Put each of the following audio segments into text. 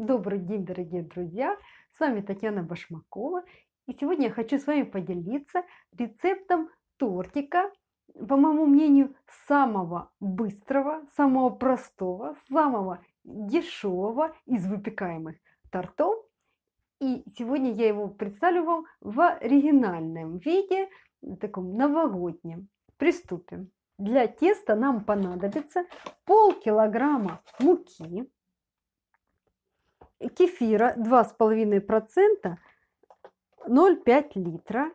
Добрый день, дорогие друзья! С вами Татьяна Башмакова. И сегодня я хочу с вами поделиться рецептом тортика, по моему мнению, самого быстрого, самого простого, самого дешевого из выпекаемых тортов. И сегодня я его представлю вам в оригинальном виде, таком новогоднем. Приступим. Для теста нам понадобится полкилограмма муки, кефира 2,5%, 0,5 литра,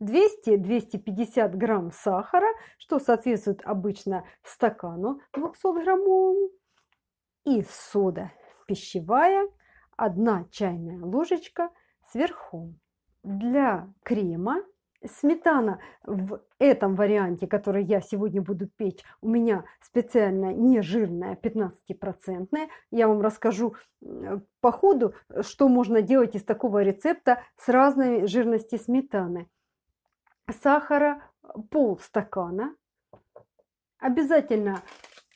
200-250 грамм сахара, что соответствует обычно стакану 200 граммовому, и сода пищевая, 1 чайная ложечка сверху. Для крема Сметана в этом варианте, который я сегодня буду печь, у меня специально не жирная, 15-процентная. Я вам расскажу э, по ходу, что можно делать из такого рецепта с разной жирности сметаны. Сахара э, полстакана. Обязательно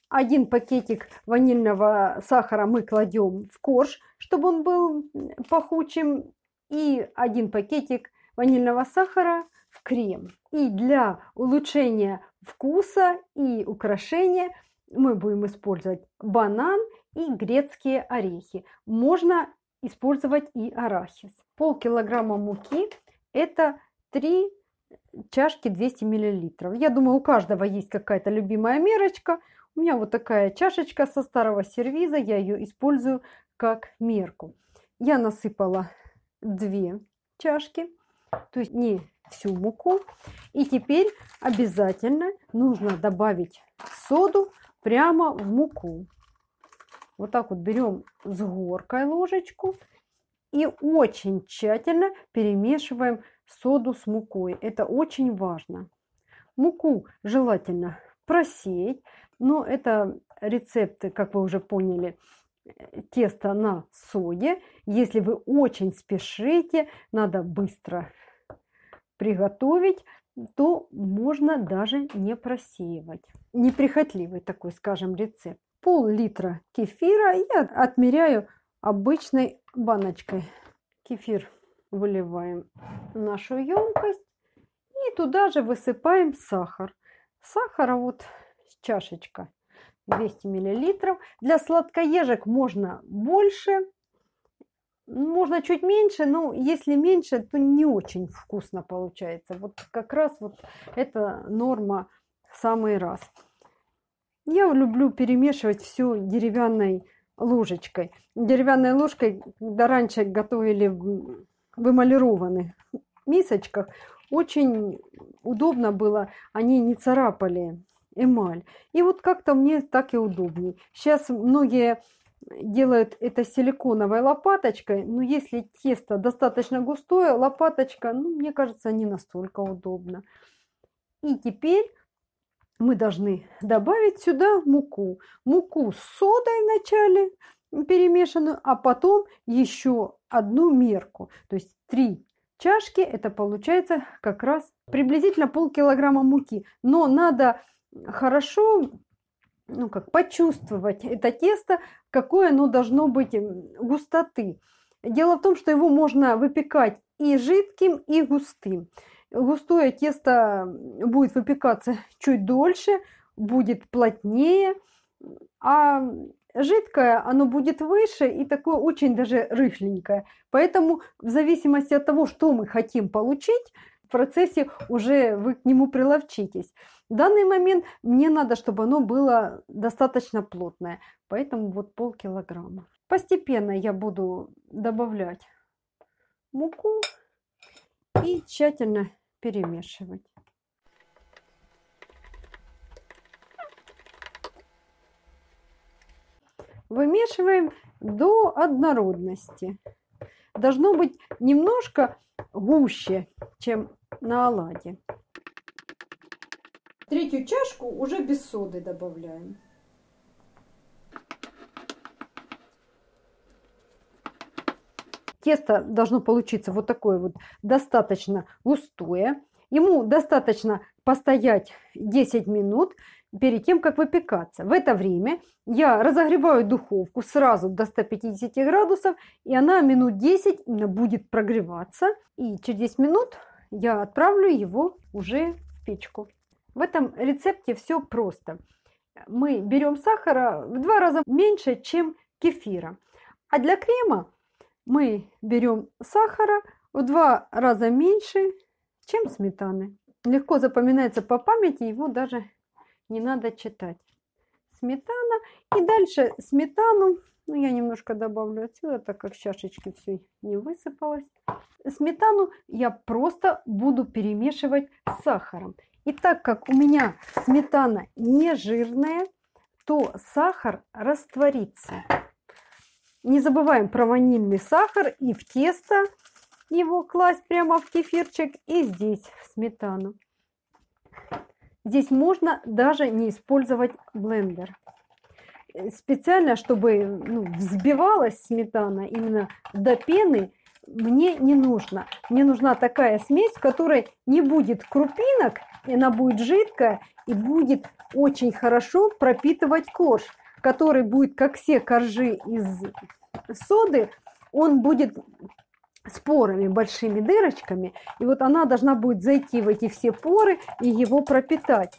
один пакетик ванильного сахара мы кладем в корж, чтобы он был пахучим. И один пакетик ванильного сахара – крем. И для улучшения вкуса и украшения мы будем использовать банан и грецкие орехи. Можно использовать и арахис. Пол килограмма муки – это 3 чашки 200 миллилитров. Я думаю, у каждого есть какая-то любимая мерочка. У меня вот такая чашечка со старого сервиза, я ее использую как мерку. Я насыпала 2 чашки то есть не всю муку. И теперь обязательно нужно добавить соду прямо в муку. Вот так вот берем с горкой ложечку и очень тщательно перемешиваем соду с мукой. Это очень важно. Муку желательно просеять, но это рецепты, как вы уже поняли, тесто на соде. Если вы очень спешите, надо быстро приготовить, то можно даже не просеивать. Неприхотливый такой, скажем, рецепт. Пол-литра кефира я отмеряю обычной баночкой. Кефир выливаем в нашу емкость и туда же высыпаем сахар. Сахара вот чашечка 200 миллилитров. Для сладкоежек можно больше, можно чуть меньше, но если меньше, то не очень вкусно получается. Вот как раз вот эта норма в самый раз. Я люблю перемешивать все деревянной ложечкой. Деревянной ложкой, когда раньше готовили в эмалированных мисочках, очень удобно было, они не царапали эмаль. И вот как-то мне так и удобней. Сейчас многие делают это силиконовой лопаточкой, но если тесто достаточно густое, лопаточка, ну, мне кажется, не настолько удобно. И теперь мы должны добавить сюда муку. Муку с содой вначале перемешанную, а потом еще одну мерку. То есть три чашки, это получается как раз приблизительно полкилограмма муки. Но надо хорошо ну как почувствовать это тесто, какое оно должно быть густоты. Дело в том, что его можно выпекать и жидким, и густым. Густое тесто будет выпекаться чуть дольше, будет плотнее, а жидкое, оно будет выше и такое очень даже рыхленькое. Поэтому в зависимости от того, что мы хотим получить, в процессе уже вы к нему приловчитесь. В данный момент мне надо, чтобы оно было достаточно плотное, поэтому вот полкилограмма. Постепенно я буду добавлять муку и тщательно перемешивать. Вымешиваем до однородности. Должно быть немножко гуще, чем на оладьи. Третью чашку уже без соды добавляем. Тесто должно получиться вот такое вот достаточно густое. Ему достаточно постоять 10 минут перед тем, как выпекаться. В это время я разогреваю духовку сразу до 150 градусов, и она минут 10 будет прогреваться. И через 10 минут я отправлю его уже в печку. В этом рецепте все просто. Мы берем сахара в два раза меньше, чем кефира. А для крема мы берем сахара в два раза меньше, чем сметаны. Легко запоминается по памяти, его даже не надо читать. Сметана. И дальше сметану ну, я немножко добавлю отсюда, так как чашечки все не высыпалось. Сметану я просто буду перемешивать с сахаром. И так как у меня сметана не жирная, то сахар растворится. Не забываем про ванильный сахар и в тесто его класть прямо в кефирчик и здесь в сметану. Здесь можно даже не использовать блендер специально, чтобы ну, взбивалась сметана именно до пены, мне не нужно. Мне нужна такая смесь, в которой не будет крупинок, и она будет жидкая и будет очень хорошо пропитывать корж, который будет, как все коржи из соды, он будет с порами, большими дырочками, и вот она должна будет зайти в эти все поры и его пропитать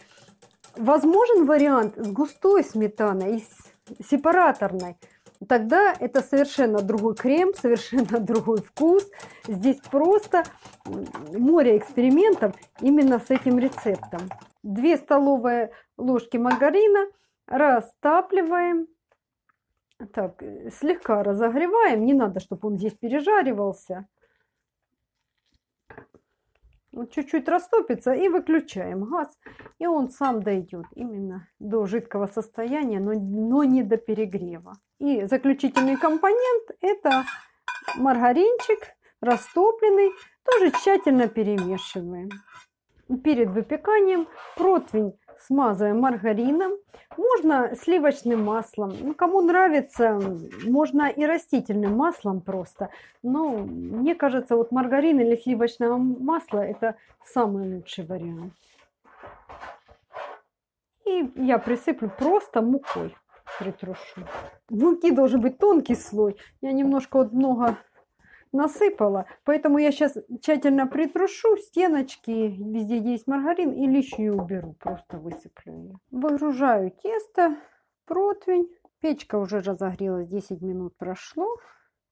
возможен вариант с густой сметаной, и с сепараторной. Тогда это совершенно другой крем, совершенно другой вкус. Здесь просто море экспериментов именно с этим рецептом. 2 столовые ложки маргарина растапливаем. Так, слегка разогреваем. Не надо, чтобы он здесь пережаривался. Ну, чуть-чуть растопится и выключаем газ. И он сам дойдет именно до жидкого состояния, но, но не до перегрева. И заключительный компонент это маргаринчик растопленный. Тоже тщательно перемешиваем. Перед выпеканием противень смазываем маргарином, можно сливочным маслом. Ну, кому нравится, можно и растительным маслом просто. Но мне кажется, вот маргарин или сливочное масло – это самый лучший вариант. И я присыплю просто мукой притрушу. В луке должен быть тонкий слой. Я немножко вот много насыпала. Поэтому я сейчас тщательно притрушу стеночки, везде есть маргарин, и лишнюю уберу, просто высыплю Выгружаю тесто, противень. Печка уже разогрелась, 10 минут прошло.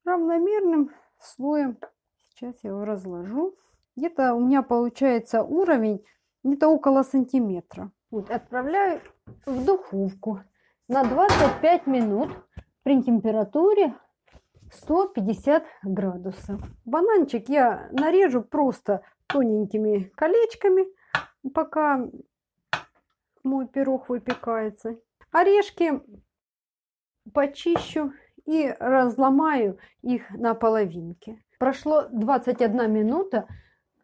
Равномерным слоем сейчас я его разложу. Где-то у меня получается уровень где-то около сантиметра. Вот, отправляю в духовку на 25 минут при температуре 150 градусов. Бананчик я нарежу просто тоненькими колечками, пока мой пирог выпекается. Орешки почищу и разломаю их на половинки. Прошло 21 минута,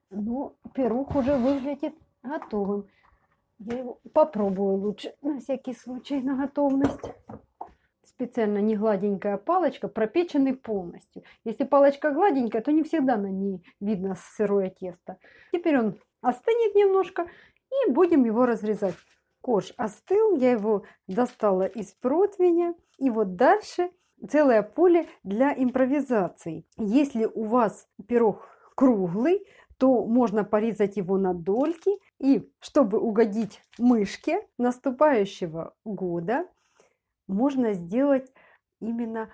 но пирог уже выглядит готовым. Я его попробую лучше на всякий случай на готовность специально не гладенькая палочка, пропечены полностью. Если палочка гладенькая, то не всегда на ней видно сырое тесто. Теперь он остынет немножко и будем его разрезать. Корж остыл, я его достала из противня. И вот дальше целое поле для импровизаций. Если у вас пирог круглый, то можно порезать его на дольки. И чтобы угодить мышке наступающего года, можно сделать именно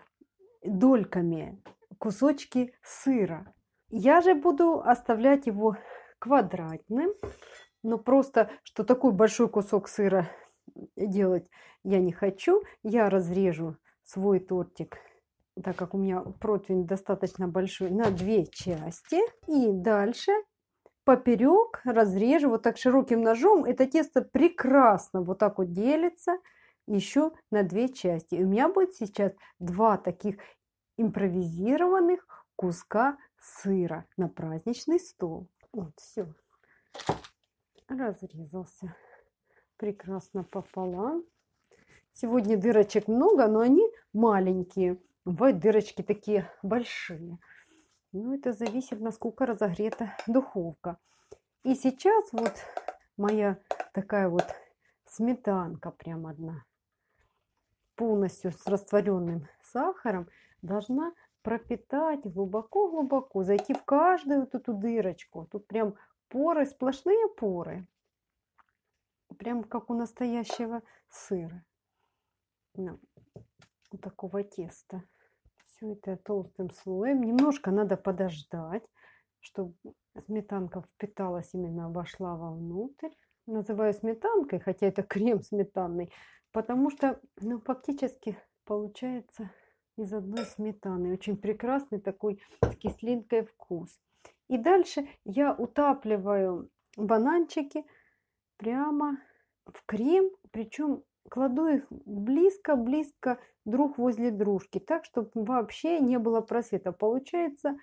дольками, кусочки сыра. Я же буду оставлять его квадратным, но просто, что такой большой кусок сыра делать я не хочу. Я разрежу свой тортик, так как у меня противень достаточно большой, на две части. И дальше поперек разрежу вот так широким ножом. Это тесто прекрасно вот так вот делится – еще на две части. И у меня будет сейчас два таких импровизированных куска сыра на праздничный стол. Вот, все. Разрезался прекрасно пополам. Сегодня дырочек много, но они маленькие. Бывают дырочки такие большие. Ну, это зависит, насколько разогрета духовка. И сейчас вот моя такая вот сметанка прям одна полностью с растворенным сахаром должна пропитать глубоко-глубоко, зайти в каждую вот эту дырочку. Тут прям поры, сплошные поры. Прям как у настоящего сыра. Ну, у такого теста. Все это толстым слоем. Немножко надо подождать, чтобы сметанка впиталась, именно вошла вовнутрь. Называю сметанкой, хотя это крем сметанный. Потому что, ну, фактически получается из одной сметаны. Очень прекрасный такой с кислинкой вкус. И дальше я утапливаю бананчики прямо в крем, причем кладу их близко-близко друг возле дружки, так, чтобы вообще не было просвета. Получается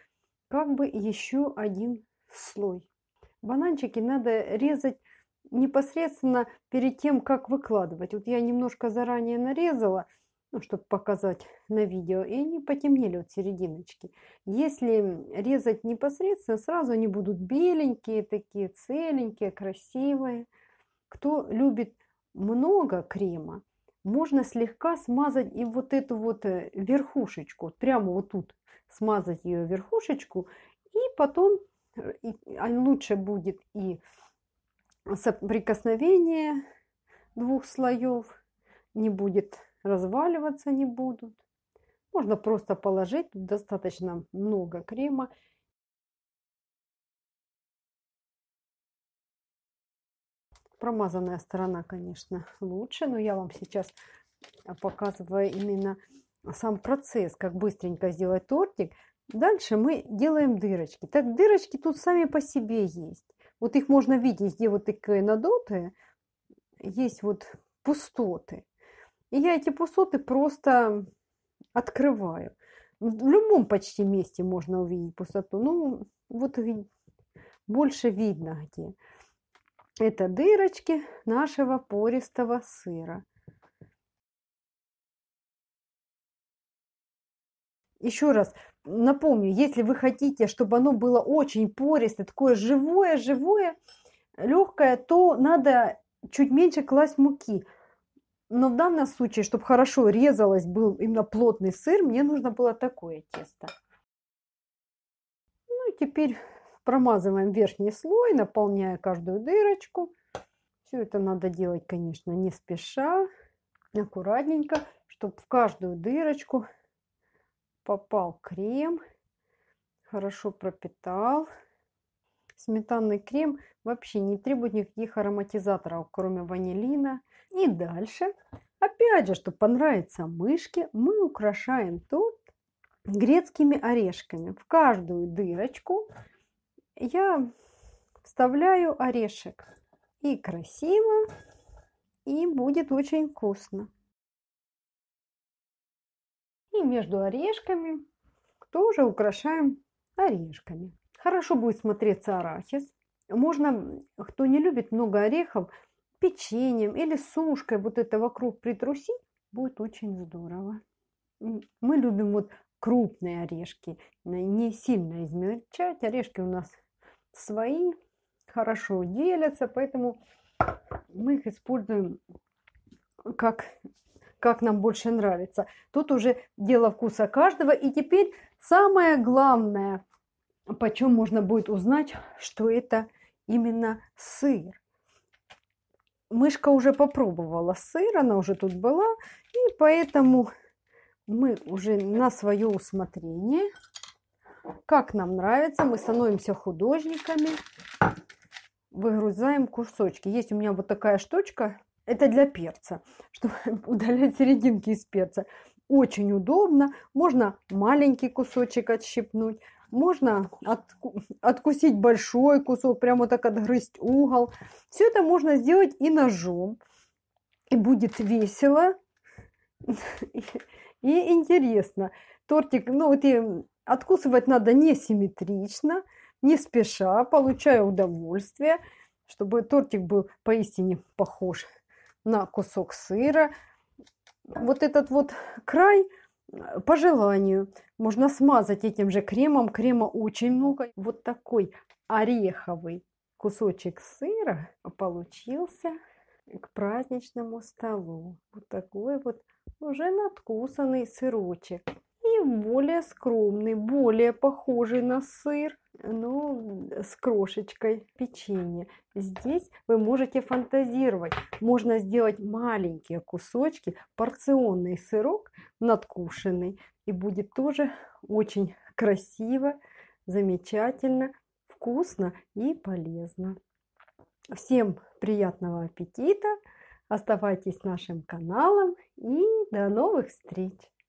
как бы еще один слой. Бананчики надо резать непосредственно перед тем, как выкладывать. Вот я немножко заранее нарезала, ну, чтобы показать на видео, и они потемнели от серединочки. Если резать непосредственно, сразу они будут беленькие, такие целенькие, красивые. Кто любит много крема, можно слегка смазать и вот эту вот э, верхушечку, вот прямо вот тут смазать ее верхушечку, и потом э, и а лучше будет и соприкосновение двух слоев не будет разваливаться не будут. Можно просто положить достаточно много крема. Промазанная сторона, конечно, лучше, но я вам сейчас показываю именно сам процесс, как быстренько сделать тортик. Дальше мы делаем дырочки. Так, дырочки тут сами по себе есть. Вот их можно видеть, где вот такие надутые, есть вот пустоты. И я эти пустоты просто открываю. В любом почти месте можно увидеть пустоту. Ну, вот больше видно где. Это дырочки нашего пористого сыра. еще раз напомню, если вы хотите, чтобы оно было очень пористое, такое живое-живое, легкое, то надо чуть меньше класть муки. Но в данном случае, чтобы хорошо резалось, был именно плотный сыр, мне нужно было такое тесто. Ну и теперь промазываем верхний слой, наполняя каждую дырочку. Все это надо делать, конечно, не спеша, аккуратненько, чтобы в каждую дырочку попал крем, хорошо пропитал. Сметанный крем вообще не требует никаких ароматизаторов, кроме ванилина. И дальше, опять же, чтобы понравиться мышке, мы украшаем торт грецкими орешками. В каждую дырочку я вставляю орешек. И красиво, и будет очень вкусно. И между орешками тоже украшаем орешками. Хорошо будет смотреться арахис. Можно, кто не любит много орехов, печеньем или сушкой вот это вокруг притрусить, будет очень здорово. Мы любим вот крупные орешки, не сильно измельчать. Орешки у нас свои, хорошо делятся, поэтому мы их используем как как нам больше нравится. Тут уже дело вкуса каждого. И теперь самое главное, почем можно будет узнать, что это именно сыр. Мышка уже попробовала сыр, она уже тут была, и поэтому мы уже на свое усмотрение, как нам нравится, мы становимся художниками, выгрузаем кусочки. Есть у меня вот такая штучка, это для перца, чтобы удалять серединки из перца. Очень удобно. Можно маленький кусочек отщипнуть. Можно отку откусить большой кусок, прямо так отгрызть угол. Все это можно сделать и ножом. И будет весело и интересно. Тортик, ну вот и откусывать надо несимметрично, не спеша, получая удовольствие, чтобы тортик был поистине похож на кусок сыра. Вот этот вот край э, по желанию можно смазать этим же кремом. Крема очень много. Вот такой ореховый кусочек сыра получился к праздничному столу. Вот такой вот уже надкусанный сырочек более скромный, более похожий на сыр, но ну, с крошечкой печенья. Здесь вы можете фантазировать. Можно сделать маленькие кусочки, порционный сырок надкушенный. И будет тоже очень красиво, замечательно, вкусно и полезно. Всем приятного аппетита! Оставайтесь нашим каналом и до новых встреч!